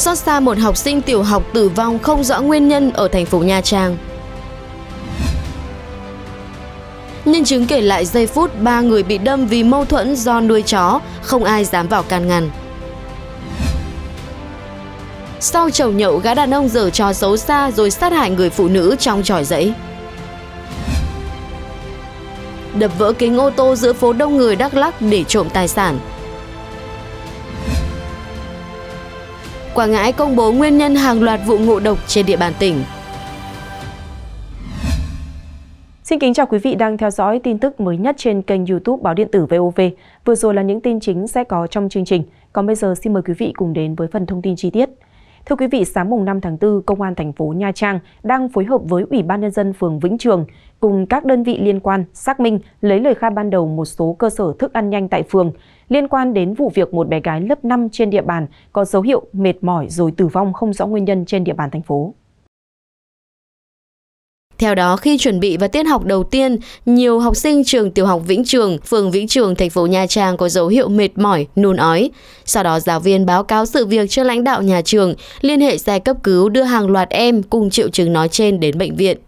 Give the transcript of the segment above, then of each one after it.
xót xa một học sinh tiểu học tử vong không rõ nguyên nhân ở thành phố Nha Trang. Nhân chứng kể lại giây phút ba người bị đâm vì mâu thuẫn do nuôi chó, không ai dám vào can ngăn. Sau chầu nhậu, gã đàn ông dở trò xấu xa rồi sát hại người phụ nữ trong tròi dãy. Đập vỡ kính ô tô giữa phố đông người Đắk Lắk để trộm tài sản, Quảng Ngãi công bố nguyên nhân hàng loạt vụ ngộ độc trên địa bàn tỉnh. Xin kính chào quý vị đang theo dõi tin tức mới nhất trên kênh YouTube Báo điện tử VOV. Vừa rồi là những tin chính sẽ có trong chương trình, còn bây giờ xin mời quý vị cùng đến với phần thông tin chi tiết. Thưa quý vị, sáng mùng 5 tháng 4, Công an thành phố Nha Trang đang phối hợp với Ủy ban nhân dân phường Vĩnh Trường cùng các đơn vị liên quan xác minh lấy lời khai ban đầu một số cơ sở thức ăn nhanh tại phường liên quan đến vụ việc một bé gái lớp 5 trên địa bàn có dấu hiệu mệt mỏi rồi tử vong không rõ nguyên nhân trên địa bàn thành phố. Theo đó, khi chuẩn bị vào tiết học đầu tiên, nhiều học sinh trường tiểu học Vĩnh Trường, phường Vĩnh Trường, thành phố Nha Trang có dấu hiệu mệt mỏi, nôn ói. Sau đó, giáo viên báo cáo sự việc cho lãnh đạo nhà trường, liên hệ xe cấp cứu đưa hàng loạt em cùng triệu chứng nói trên đến bệnh viện.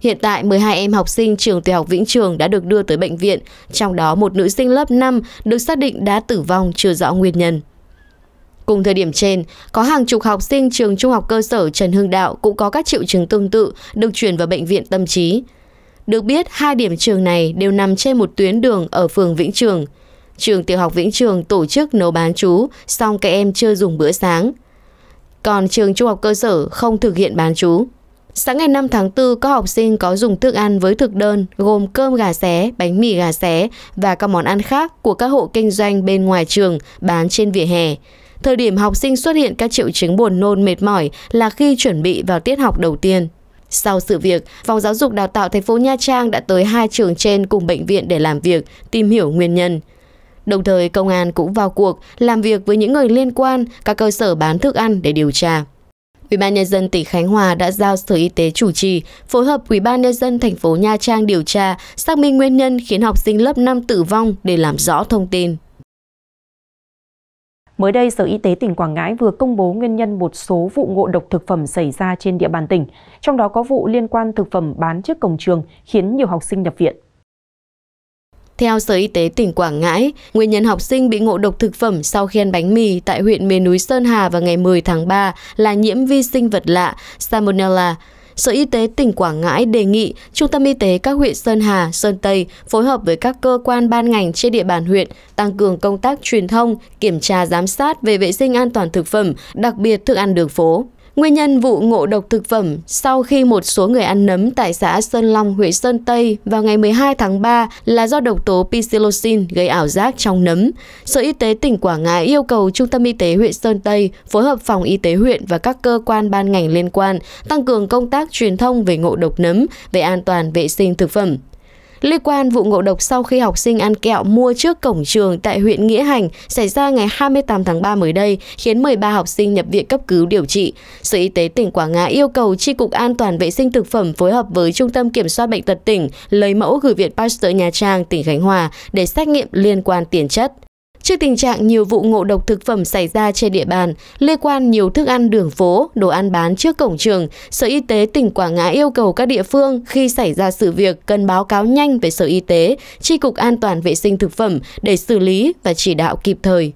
Hiện tại 12 em học sinh trường tiểu học Vĩnh Trường đã được đưa tới bệnh viện, trong đó một nữ sinh lớp 5 được xác định đã tử vong chưa rõ nguyên nhân. Cùng thời điểm trên, có hàng chục học sinh trường trung học cơ sở Trần Hưng Đạo cũng có các triệu chứng tương tự được chuyển vào bệnh viện tâm trí. Được biết, hai điểm trường này đều nằm trên một tuyến đường ở phường Vĩnh Trường. Trường tiểu học Vĩnh Trường tổ chức nấu bán chú, xong các em chưa dùng bữa sáng. Còn trường trung học cơ sở không thực hiện bán chú. Sáng ngày 5 tháng 4, các học sinh có dùng thức ăn với thực đơn gồm cơm gà xé, bánh mì gà xé và các món ăn khác của các hộ kinh doanh bên ngoài trường bán trên vỉa hè. Thời điểm học sinh xuất hiện các triệu chứng buồn nôn mệt mỏi là khi chuẩn bị vào tiết học đầu tiên. Sau sự việc, Phòng Giáo dục Đào tạo thành phố Nha Trang đã tới hai trường trên cùng bệnh viện để làm việc, tìm hiểu nguyên nhân. Đồng thời, công an cũng vào cuộc làm việc với những người liên quan, các cơ sở bán thức ăn để điều tra ubnd tỉnh Khánh Hòa đã giao Sở Y tế chủ trì, phối hợp ubnd thành phố Nha Trang điều tra, xác minh nguyên nhân khiến học sinh lớp 5 tử vong để làm rõ thông tin. Mới đây, Sở Y tế tỉnh Quảng Ngãi vừa công bố nguyên nhân một số vụ ngộ độc thực phẩm xảy ra trên địa bàn tỉnh, trong đó có vụ liên quan thực phẩm bán trước cổng trường khiến nhiều học sinh nhập viện. Theo Sở Y tế tỉnh Quảng Ngãi, nguyên nhân học sinh bị ngộ độc thực phẩm sau khi ăn bánh mì tại huyện miền núi Sơn Hà vào ngày 10 tháng 3 là nhiễm vi sinh vật lạ Salmonella. Sở Y tế tỉnh Quảng Ngãi đề nghị Trung tâm Y tế các huyện Sơn Hà, Sơn Tây phối hợp với các cơ quan ban ngành trên địa bàn huyện tăng cường công tác truyền thông, kiểm tra giám sát về vệ sinh an toàn thực phẩm, đặc biệt thức ăn đường phố. Nguyên nhân vụ ngộ độc thực phẩm sau khi một số người ăn nấm tại xã Sơn Long, huyện Sơn Tây vào ngày 12 tháng 3 là do độc tố psilocin gây ảo giác trong nấm. Sở Y tế tỉnh Quảng Ngãi yêu cầu Trung tâm Y tế huyện Sơn Tây phối hợp phòng y tế huyện và các cơ quan ban ngành liên quan tăng cường công tác truyền thông về ngộ độc nấm, về an toàn vệ sinh thực phẩm, Liên quan vụ ngộ độc sau khi học sinh ăn kẹo mua trước cổng trường tại huyện Nghĩa Hành xảy ra ngày 28 tháng 3 mới đây, khiến 13 học sinh nhập viện cấp cứu điều trị. Sở Y tế tỉnh Quảng Ngãi yêu cầu Tri Cục An toàn Vệ sinh Thực phẩm phối hợp với Trung tâm Kiểm soát Bệnh tật tỉnh lấy mẫu gửi Viện Pasteur Nha Trang, tỉnh Khánh Hòa để xét nghiệm liên quan tiền chất. Trước tình trạng nhiều vụ ngộ độc thực phẩm xảy ra trên địa bàn, liên quan nhiều thức ăn đường phố, đồ ăn bán trước cổng trường, Sở Y tế tỉnh Quảng Ngãi yêu cầu các địa phương khi xảy ra sự việc cần báo cáo nhanh về Sở Y tế, Tri Cục An toàn Vệ sinh Thực phẩm để xử lý và chỉ đạo kịp thời.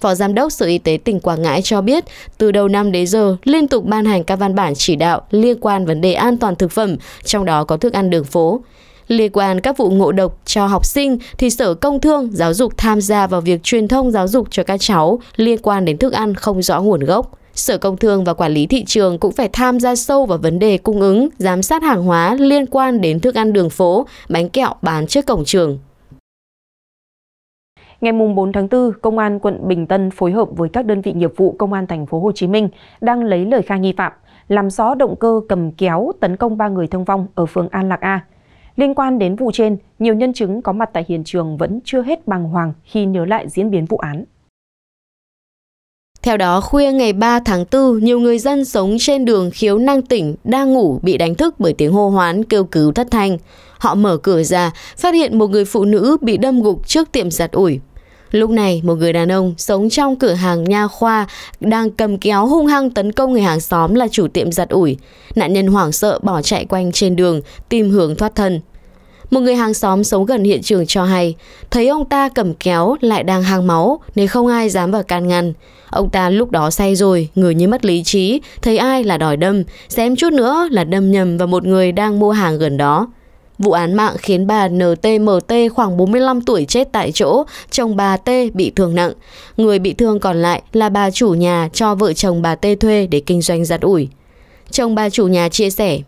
Phó Giám đốc Sở Y tế tỉnh Quảng Ngãi cho biết, từ đầu năm đến giờ liên tục ban hành các văn bản chỉ đạo liên quan vấn đề an toàn thực phẩm, trong đó có thức ăn đường phố. Liên quan các vụ ngộ độc cho học sinh thì Sở Công Thương, Giáo dục tham gia vào việc truyền thông giáo dục cho các cháu liên quan đến thức ăn không rõ nguồn gốc. Sở Công Thương và Quản lý Thị trường cũng phải tham gia sâu vào vấn đề cung ứng, giám sát hàng hóa liên quan đến thức ăn đường phố, bánh kẹo bán trước cổng trường. Ngày 4 tháng 4, Công an quận Bình Tân phối hợp với các đơn vị nghiệp vụ Công an thành phố Hồ Chí Minh đang lấy lời khai nghi phạm, làm rõ động cơ cầm kéo tấn công ba người thương vong ở phường An Lạc A. Liên quan đến vụ trên, nhiều nhân chứng có mặt tại hiện trường vẫn chưa hết bàng hoàng khi nhớ lại diễn biến vụ án. Theo đó, khuya ngày 3 tháng 4, nhiều người dân sống trên đường khiếu năng tỉnh đang ngủ bị đánh thức bởi tiếng hô hoán kêu cứu thất thanh. Họ mở cửa ra, phát hiện một người phụ nữ bị đâm gục trước tiệm giặt ủi. Lúc này, một người đàn ông sống trong cửa hàng nha khoa đang cầm kéo hung hăng tấn công người hàng xóm là chủ tiệm giặt ủi. Nạn nhân hoảng sợ bỏ chạy quanh trên đường, tìm hướng thoát thân. Một người hàng xóm sống gần hiện trường cho hay, thấy ông ta cầm kéo lại đang hàng máu nên không ai dám vào can ngăn. Ông ta lúc đó say rồi, người như mất lý trí, thấy ai là đòi đâm, xém chút nữa là đâm nhầm vào một người đang mua hàng gần đó. Vụ án mạng khiến bà NTMT khoảng 45 tuổi chết tại chỗ, chồng bà T bị thương nặng. Người bị thương còn lại là bà chủ nhà cho vợ chồng bà T thuê để kinh doanh giặt ủi. Chồng bà chủ nhà chia sẻ,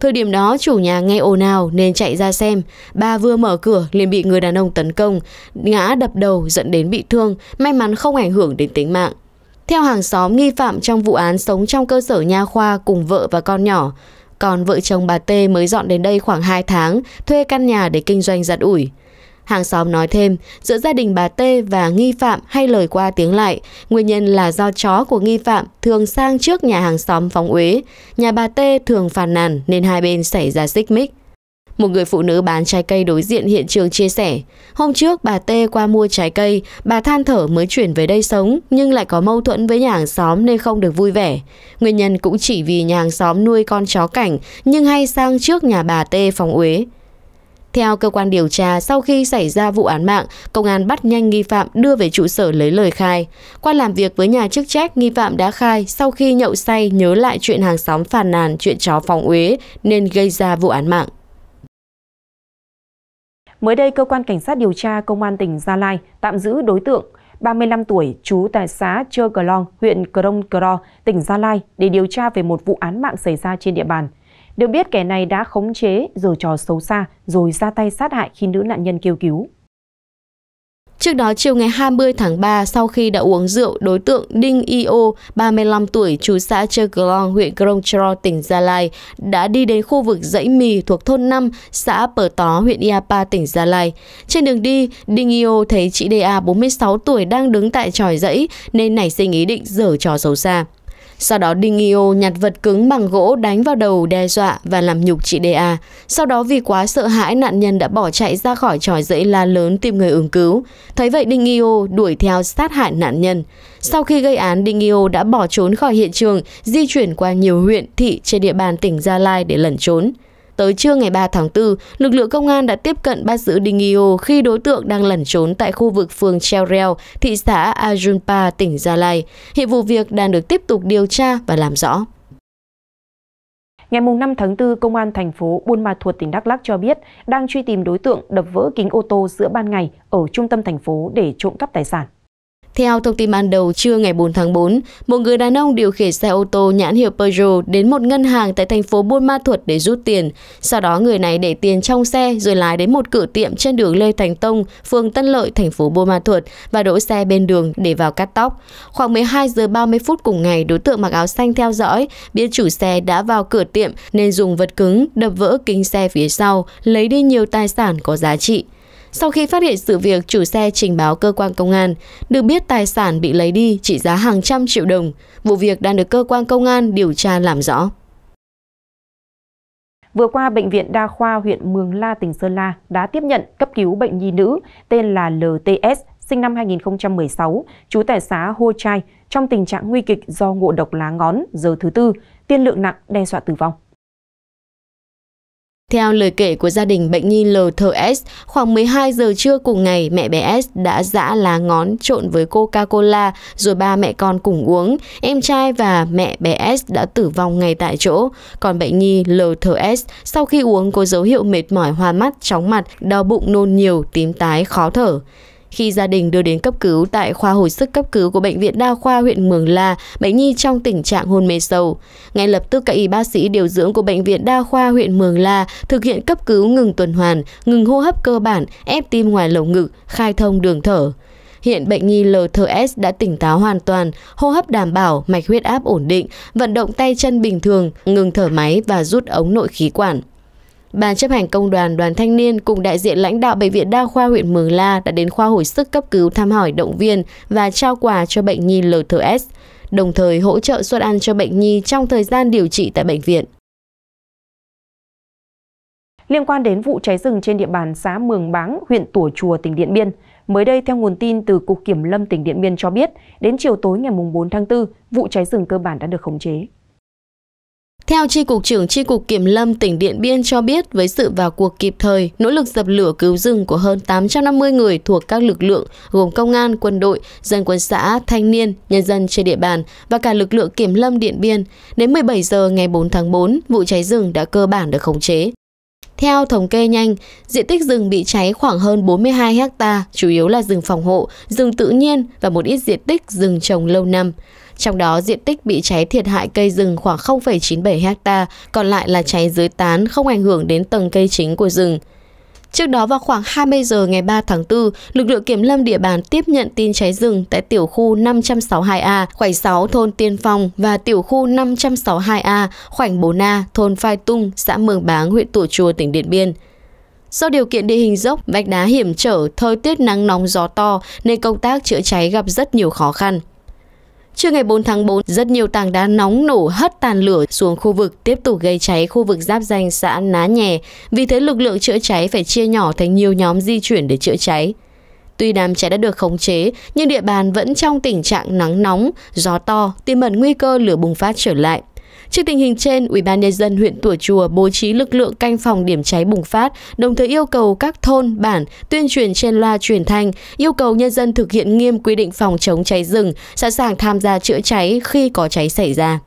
Thời điểm đó chủ nhà nghe ồn ào nên chạy ra xem. Bà vừa mở cửa liền bị người đàn ông tấn công, ngã đập đầu dẫn đến bị thương, may mắn không ảnh hưởng đến tính mạng. Theo hàng xóm, nghi phạm trong vụ án sống trong cơ sở nha khoa cùng vợ và con nhỏ. Còn vợ chồng bà T mới dọn đến đây khoảng 2 tháng, thuê căn nhà để kinh doanh giặt ủi. Hàng xóm nói thêm, giữa gia đình bà T và nghi phạm hay lời qua tiếng lại, nguyên nhân là do chó của nghi phạm thường sang trước nhà hàng xóm phóng uế. Nhà bà T thường phàn nàn nên hai bên xảy ra xích mích. Một người phụ nữ bán trái cây đối diện hiện trường chia sẻ, hôm trước bà T qua mua trái cây, bà than thở mới chuyển về đây sống nhưng lại có mâu thuẫn với nhà hàng xóm nên không được vui vẻ. Nguyên nhân cũng chỉ vì nhà hàng xóm nuôi con chó cảnh nhưng hay sang trước nhà bà T phòng uế. Theo cơ quan điều tra, sau khi xảy ra vụ án mạng, công an bắt nhanh nghi phạm đưa về trụ sở lấy lời khai. Qua làm việc với nhà chức trách, nghi phạm đã khai sau khi nhậu say nhớ lại chuyện hàng xóm phàn nàn chuyện chó phóng uế nên gây ra vụ án mạng. Mới đây, cơ quan cảnh sát điều tra công an tỉnh Gia Lai tạm giữ đối tượng 35 tuổi, trú tại xã Chơ Cờ Long, huyện Cờ Đông Cờ Đo, tỉnh Gia Lai để điều tra về một vụ án mạng xảy ra trên địa bàn – được biết kẻ này đã khống chế, rồi trò xấu xa, rồi ra tay sát hại khi nữ nạn nhân kêu cứu. Trước đó chiều ngày 20 tháng 3, sau khi đã uống rượu, đối tượng Đinh Io, 35 tuổi, chú xã Chơ huyện Grong Chro, tỉnh Gia Lai, đã đi đến khu vực dãy mì thuộc thôn 5, xã Pờ Tó, huyện Iapa, tỉnh Gia Lai. Trên đường đi, Đinh Io thấy chị DA 46 tuổi đang đứng tại tròi dãy nên nảy sinh ý định dở trò xấu xa. Sau đó Đinh Yêu nhặt vật cứng bằng gỗ đánh vào đầu đe dọa và làm nhục chị DA. Sau đó vì quá sợ hãi nạn nhân đã bỏ chạy ra khỏi tròi dãy la lớn tìm người ứng cứu. Thấy vậy Đinh Yêu đuổi theo sát hại nạn nhân. Sau khi gây án, Đinh Yêu đã bỏ trốn khỏi hiện trường, di chuyển qua nhiều huyện, thị trên địa bàn tỉnh Gia Lai để lẩn trốn. Tới trưa ngày 3 tháng 4, lực lượng công an đã tiếp cận bắt giữ Đinh khi đối tượng đang lẩn trốn tại khu vực phường Treo Reo, thị xã Ajunpa, tỉnh Gia Lai. Hiện vụ việc đang được tiếp tục điều tra và làm rõ. Ngày 5 tháng 4, Công an thành phố Buôn Ma Thuột, tỉnh Đắk Lắc cho biết đang truy tìm đối tượng đập vỡ kính ô tô giữa ban ngày ở trung tâm thành phố để trộm cắp tài sản. Theo thông tin ban đầu, trưa ngày 4 tháng 4, một người đàn ông điều khiển xe ô tô nhãn hiệu Peugeot đến một ngân hàng tại thành phố Buôn Ma Thuột để rút tiền. Sau đó người này để tiền trong xe rồi lái đến một cửa tiệm trên đường Lê Thành Tông, phường Tân Lợi, thành phố Buôn Ma Thuột và đỗ xe bên đường để vào cắt tóc. Khoảng 12 giờ 30 phút cùng ngày, đối tượng mặc áo xanh theo dõi, biết chủ xe đã vào cửa tiệm nên dùng vật cứng đập vỡ kính xe phía sau, lấy đi nhiều tài sản có giá trị. Sau khi phát hiện sự việc, chủ xe trình báo cơ quan công an, được biết tài sản bị lấy đi trị giá hàng trăm triệu đồng. Vụ việc đang được cơ quan công an điều tra làm rõ. Vừa qua, Bệnh viện Đa khoa huyện Mường La, tỉnh Sơn La đã tiếp nhận cấp cứu bệnh nhi nữ tên là LTS, sinh năm 2016, trú tại xã Hô Trai, trong tình trạng nguy kịch do ngộ độc lá ngón, giờ thứ tư, tiên lượng nặng, đe dọa tử vong. Theo lời kể của gia đình bệnh nhi LTS, khoảng 12 giờ trưa cùng ngày, mẹ bé S đã giã lá ngón trộn với Coca-Cola rồi ba mẹ con cùng uống. Em trai và mẹ bé S đã tử vong ngay tại chỗ. Còn bệnh nhi LTS sau khi uống có dấu hiệu mệt mỏi hoa mắt, chóng mặt, đau bụng nôn nhiều, tím tái, khó thở. Khi gia đình đưa đến cấp cứu tại khoa hồi sức cấp cứu của Bệnh viện Đa khoa huyện Mường La, bệnh nhi trong tình trạng hôn mê sâu. Ngay lập tức các y bác sĩ điều dưỡng của Bệnh viện Đa khoa huyện Mường La thực hiện cấp cứu ngừng tuần hoàn, ngừng hô hấp cơ bản, ép tim ngoài lồng ngực, khai thông đường thở. Hiện bệnh nhi LTS đã tỉnh táo hoàn toàn, hô hấp đảm bảo, mạch huyết áp ổn định, vận động tay chân bình thường, ngừng thở máy và rút ống nội khí quản. Ban chấp hành công đoàn đoàn thanh niên cùng đại diện lãnh đạo Bệnh viện Đa khoa huyện Mường La đã đến khoa hồi sức cấp cứu thăm hỏi động viên và trao quà cho bệnh nhi LTS, đồng thời hỗ trợ suất ăn cho bệnh nhi trong thời gian điều trị tại bệnh viện. Liên quan đến vụ cháy rừng trên địa bàn xã Mường Báng, huyện Tủa Chùa, tỉnh Điện Biên, mới đây theo nguồn tin từ Cục Kiểm Lâm tỉnh Điện Biên cho biết, đến chiều tối ngày 4 tháng 4, vụ cháy rừng cơ bản đã được khống chế. Theo Tri Cục trưởng Tri Cục Kiểm Lâm tỉnh Điện Biên cho biết, với sự vào cuộc kịp thời, nỗ lực dập lửa cứu rừng của hơn 850 người thuộc các lực lượng gồm công an, quân đội, dân quân xã, thanh niên, nhân dân trên địa bàn và cả lực lượng Kiểm Lâm Điện Biên, đến 17 giờ ngày 4 tháng 4, vụ cháy rừng đã cơ bản được khống chế. Theo thống kê nhanh, diện tích rừng bị cháy khoảng hơn 42 ha, chủ yếu là rừng phòng hộ, rừng tự nhiên và một ít diện tích rừng trồng lâu năm trong đó diện tích bị cháy thiệt hại cây rừng khoảng 0,97 ha, còn lại là cháy dưới tán không ảnh hưởng đến tầng cây chính của rừng. Trước đó vào khoảng 20 giờ ngày 3 tháng 4, lực lượng kiểm lâm địa bàn tiếp nhận tin cháy rừng tại tiểu khu 562A, khoảnh 6 thôn Tiên Phong và tiểu khu 562A, khoảnh 4A, thôn Phai Tung, xã Mường Báng, huyện Tủa Chùa, tỉnh Điện Biên. Do điều kiện địa hình dốc, vách đá hiểm trở, thời tiết nắng nóng gió to nên công tác chữa cháy gặp rất nhiều khó khăn. Trưa ngày 4 tháng 4, rất nhiều tảng đá nóng nổ hất tàn lửa xuống khu vực tiếp tục gây cháy khu vực giáp danh xã Ná Nhè. Vì thế lực lượng chữa cháy phải chia nhỏ thành nhiều nhóm di chuyển để chữa cháy. Tuy đám cháy đã được khống chế, nhưng địa bàn vẫn trong tình trạng nắng nóng, gió to, tiềm ẩn nguy cơ lửa bùng phát trở lại. Trước tình hình trên, ủy ban nhân dân huyện Tủa Chùa bố trí lực lượng canh phòng điểm cháy bùng phát, đồng thời yêu cầu các thôn, bản tuyên truyền trên loa truyền thanh, yêu cầu nhân dân thực hiện nghiêm quy định phòng chống cháy rừng, sẵn sàng tham gia chữa cháy khi có cháy xảy ra.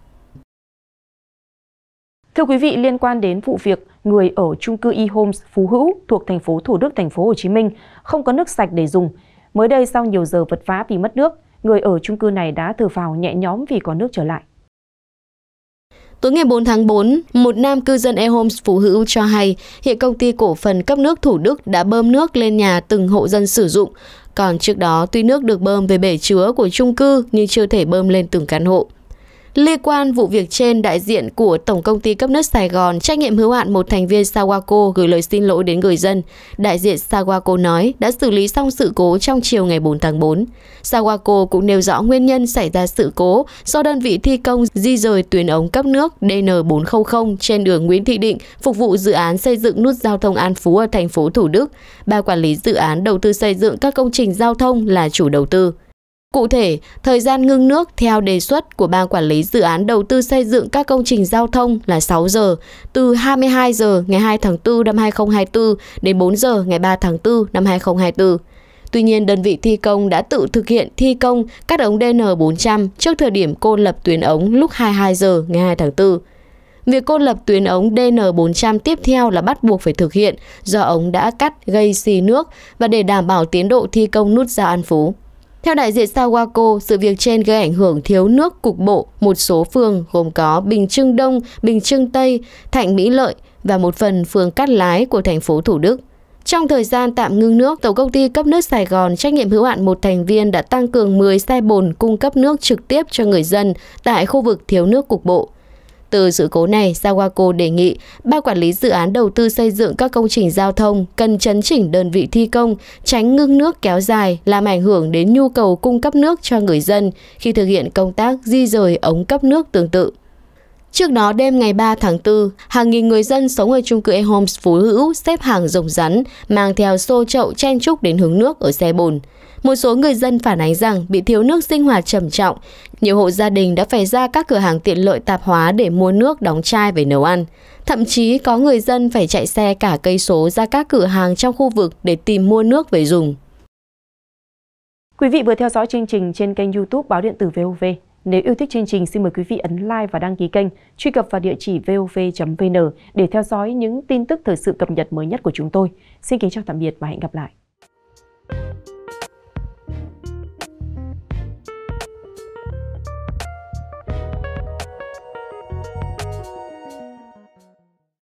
Thưa quý vị, liên quan đến vụ việc người ở trung cư E-Homes Phú Hữu thuộc thành phố Thủ Đức, thành phố Hồ Chí Minh không có nước sạch để dùng. Mới đây sau nhiều giờ vật vã vì mất nước, người ở trung cư này đã thở phào nhẹ nhõm vì có nước trở lại. Tối ngày 4 tháng 4, một nam cư dân eHomes Phú Hữu cho hay hiện công ty cổ phần cấp nước Thủ Đức đã bơm nước lên nhà từng hộ dân sử dụng. Còn trước đó, tuy nước được bơm về bể chứa của chung cư nhưng chưa thể bơm lên từng căn hộ. Liên quan vụ việc trên, đại diện của Tổng công ty cấp nước Sài Gòn trách nhiệm hữu hạn một thành viên Sawako gửi lời xin lỗi đến người dân. Đại diện Sawako nói đã xử lý xong sự cố trong chiều ngày 4 tháng 4. Sawako cũng nêu rõ nguyên nhân xảy ra sự cố do đơn vị thi công di rời tuyến ống cấp nước DN400 trên đường Nguyễn Thị Định phục vụ dự án xây dựng nút giao thông An Phú ở thành phố Thủ Đức. Ba quản lý dự án đầu tư xây dựng các công trình giao thông là chủ đầu tư. Cụ thể, thời gian ngưng nước theo đề xuất của Ban Quản lý Dự án Đầu tư xây dựng các công trình giao thông là 6 giờ, từ 22 giờ ngày 2 tháng 4 năm 2024 đến 4 giờ ngày 3 tháng 4 năm 2024. Tuy nhiên, đơn vị thi công đã tự thực hiện thi công các ống DN400 trước thời điểm cô lập tuyến ống lúc 22 giờ ngày 2 tháng 4. Việc cô lập tuyến ống DN400 tiếp theo là bắt buộc phải thực hiện do ống đã cắt gây xì nước và để đảm bảo tiến độ thi công nút giao An Phú. Theo đại diện Sawako, sự việc trên gây ảnh hưởng thiếu nước cục bộ một số phường gồm có Bình Trưng Đông, Bình Trưng Tây, Thạnh Mỹ Lợi và một phần phường Cát Lái của thành phố Thủ Đức. Trong thời gian tạm ngưng nước, Tổng công ty cấp nước Sài Gòn trách nhiệm hữu hạn một thành viên đã tăng cường 10 xe bồn cung cấp nước trực tiếp cho người dân tại khu vực thiếu nước cục bộ. Từ sự cố này, Sawako đề nghị ba quản lý dự án đầu tư xây dựng các công trình giao thông cần chấn chỉnh đơn vị thi công, tránh ngưng nước kéo dài làm ảnh hưởng đến nhu cầu cung cấp nước cho người dân khi thực hiện công tác di rời ống cấp nước tương tự. Trước đó đêm ngày 3 tháng 4, hàng nghìn người dân sống ở trung cư e Homes Phú Hữu xếp hàng rồng rắn, mang theo xô chậu chen trúc đến hướng nước ở xe bồn. Một số người dân phản ánh rằng bị thiếu nước sinh hoạt trầm trọng, nhiều hộ gia đình đã phải ra các cửa hàng tiện lợi tạp hóa để mua nước đóng chai về nấu ăn. Thậm chí có người dân phải chạy xe cả cây số ra các cửa hàng trong khu vực để tìm mua nước về dùng. Quý vị vừa theo dõi chương trình trên kênh youtube Báo Điện tử VOV. Nếu yêu thích chương trình, xin mời quý vị ấn like và đăng ký kênh, truy cập vào địa chỉ vov.vn để theo dõi những tin tức thời sự cập nhật mới nhất của chúng tôi. Xin kính chào tạm biệt và hẹn gặp lại.